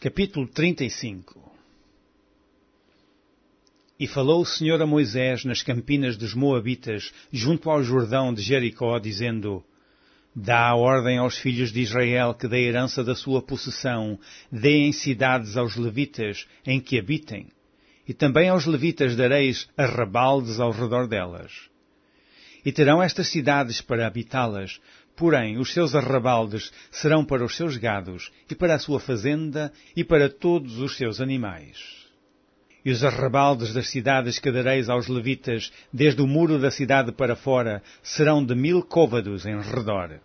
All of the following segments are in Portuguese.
Capítulo 35 E falou o Senhor a Moisés nas campinas dos Moabitas, junto ao Jordão de Jericó, dizendo: Dá ordem aos filhos de Israel que da herança da sua possessão deem cidades aos levitas em que habitem, e também aos levitas dareis arrabaldes ao redor delas. E terão estas cidades para habitá-las, Porém, os seus arrabaldes serão para os seus gados, e para a sua fazenda, e para todos os seus animais. E os arrabaldes das cidades que dareis aos levitas, desde o muro da cidade para fora, serão de mil côvados em redor.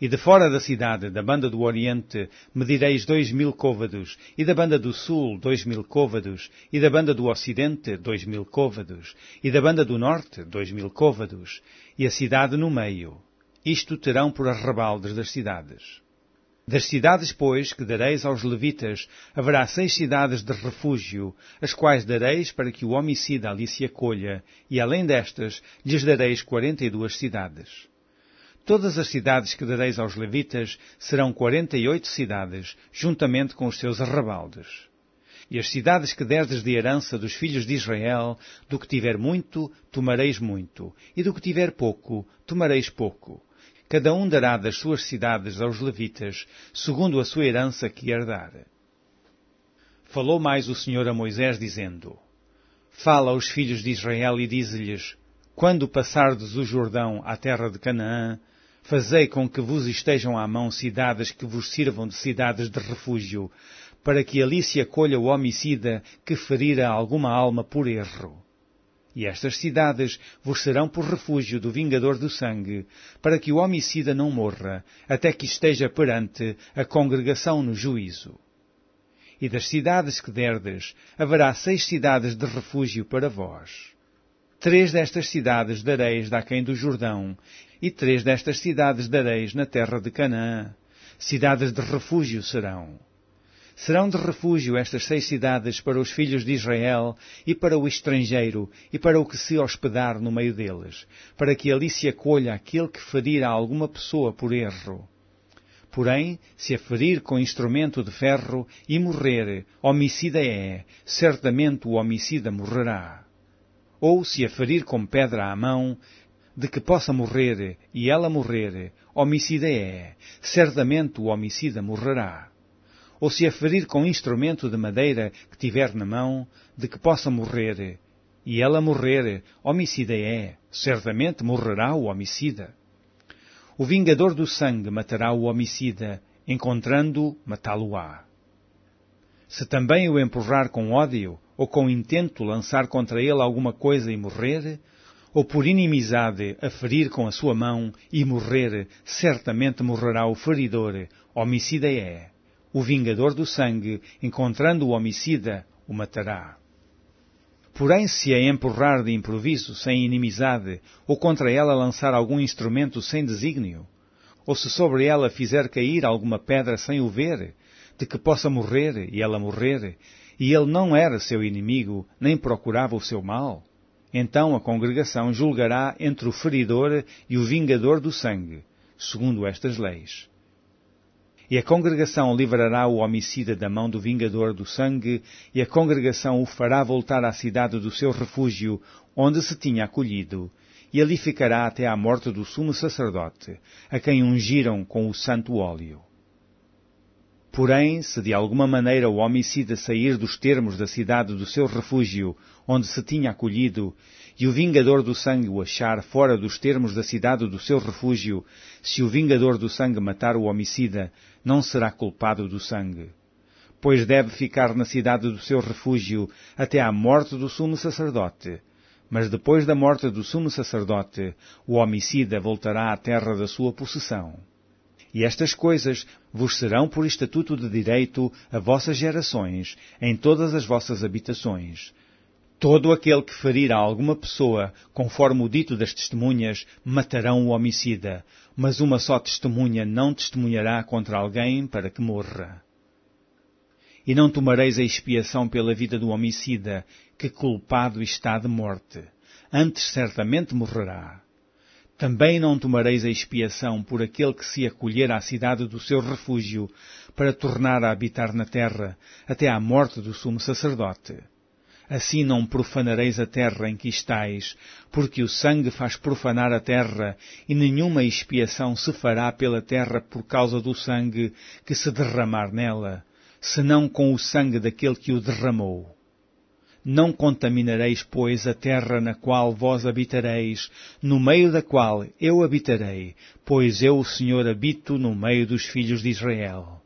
E de fora da cidade, da banda do Oriente, medireis dois mil côvados, e da banda do Sul, dois mil côvados, e da banda do Ocidente, dois mil côvados, e da banda do Norte, dois mil côvados, e a cidade no meio isto terão por arrabaldes das cidades. Das cidades, pois, que dareis aos levitas, haverá seis cidades de refúgio, as quais dareis para que o homicida ali se acolha, e além destas, lhes dareis quarenta e duas cidades. Todas as cidades que dareis aos levitas serão quarenta e oito cidades, juntamente com os seus arrabaldes. E as cidades que derdes de herança dos filhos de Israel, do que tiver muito, tomareis muito, e do que tiver pouco, tomareis pouco Cada um dará das suas cidades aos levitas, segundo a sua herança que herdar. Falou mais o Senhor a Moisés, dizendo: Fala aos filhos de Israel e dize-lhes: Quando passardes o Jordão à terra de Canaã, fazei com que vos estejam à mão cidades que vos sirvam de cidades de refúgio, para que ali se acolha o homicida que ferira alguma alma por erro e estas cidades vos serão por refúgio do vingador do sangue, para que o homicida não morra, até que esteja perante a congregação no juízo. E das cidades que derdes, haverá seis cidades de refúgio para vós. Três destas cidades dareis daquém do Jordão, e três destas cidades dareis na terra de Canaã. Cidades de refúgio serão Serão de refúgio estas seis cidades para os filhos de Israel e para o estrangeiro e para o que se hospedar no meio deles, para que ali se acolha aquele que ferir a alguma pessoa por erro. Porém, se a ferir com instrumento de ferro e morrer, homicida é, certamente o homicida morrerá. Ou se a ferir com pedra à mão, de que possa morrer e ela morrer, homicida é, certamente o homicida morrerá ou se a é ferir com instrumento de madeira que tiver na mão, de que possa morrer. E ela morrer, homicida é, certamente morrerá o homicida. O vingador do sangue matará o homicida, encontrando, matá-lo-á. Se também o empurrar com ódio, ou com intento lançar contra ele alguma coisa e morrer, ou por inimizade a ferir com a sua mão e morrer, certamente morrerá o feridor, homicida é o vingador do sangue, encontrando o homicida, o matará. Porém, se a empurrar de improviso, sem inimizade, ou contra ela lançar algum instrumento sem desígnio, ou se sobre ela fizer cair alguma pedra sem o ver, de que possa morrer e ela morrer, e ele não era seu inimigo, nem procurava o seu mal, então a congregação julgará entre o feridor e o vingador do sangue, segundo estas leis. E a congregação livrará o homicida da mão do vingador do sangue, e a congregação o fará voltar à cidade do seu refúgio, onde se tinha acolhido, e ali ficará até à morte do sumo sacerdote, a quem ungiram com o santo óleo. Porém, se de alguma maneira o homicida sair dos termos da cidade do seu refúgio, onde se tinha acolhido, e o vingador do sangue o achar fora dos termos da cidade do seu refúgio, se o vingador do sangue matar o homicida, não será culpado do sangue. Pois deve ficar na cidade do seu refúgio até à morte do sumo sacerdote. Mas depois da morte do sumo sacerdote, o homicida voltará à terra da sua possessão. E estas coisas vos serão por estatuto de direito a vossas gerações, em todas as vossas habitações. Todo aquele que ferir a alguma pessoa, conforme o dito das testemunhas, matarão o homicida, mas uma só testemunha não testemunhará contra alguém para que morra. E não tomareis a expiação pela vida do homicida, que culpado está de morte. Antes certamente morrerá. Também não tomareis a expiação por aquele que se acolher à cidade do seu refúgio, para tornar a habitar na terra, até à morte do sumo sacerdote. Assim não profanareis a terra em que estáis, porque o sangue faz profanar a terra, e nenhuma expiação se fará pela terra por causa do sangue que se derramar nela, senão com o sangue daquele que o derramou não contaminareis, pois, a terra na qual vós habitareis, no meio da qual eu habitarei, pois eu, o Senhor, habito no meio dos filhos de Israel.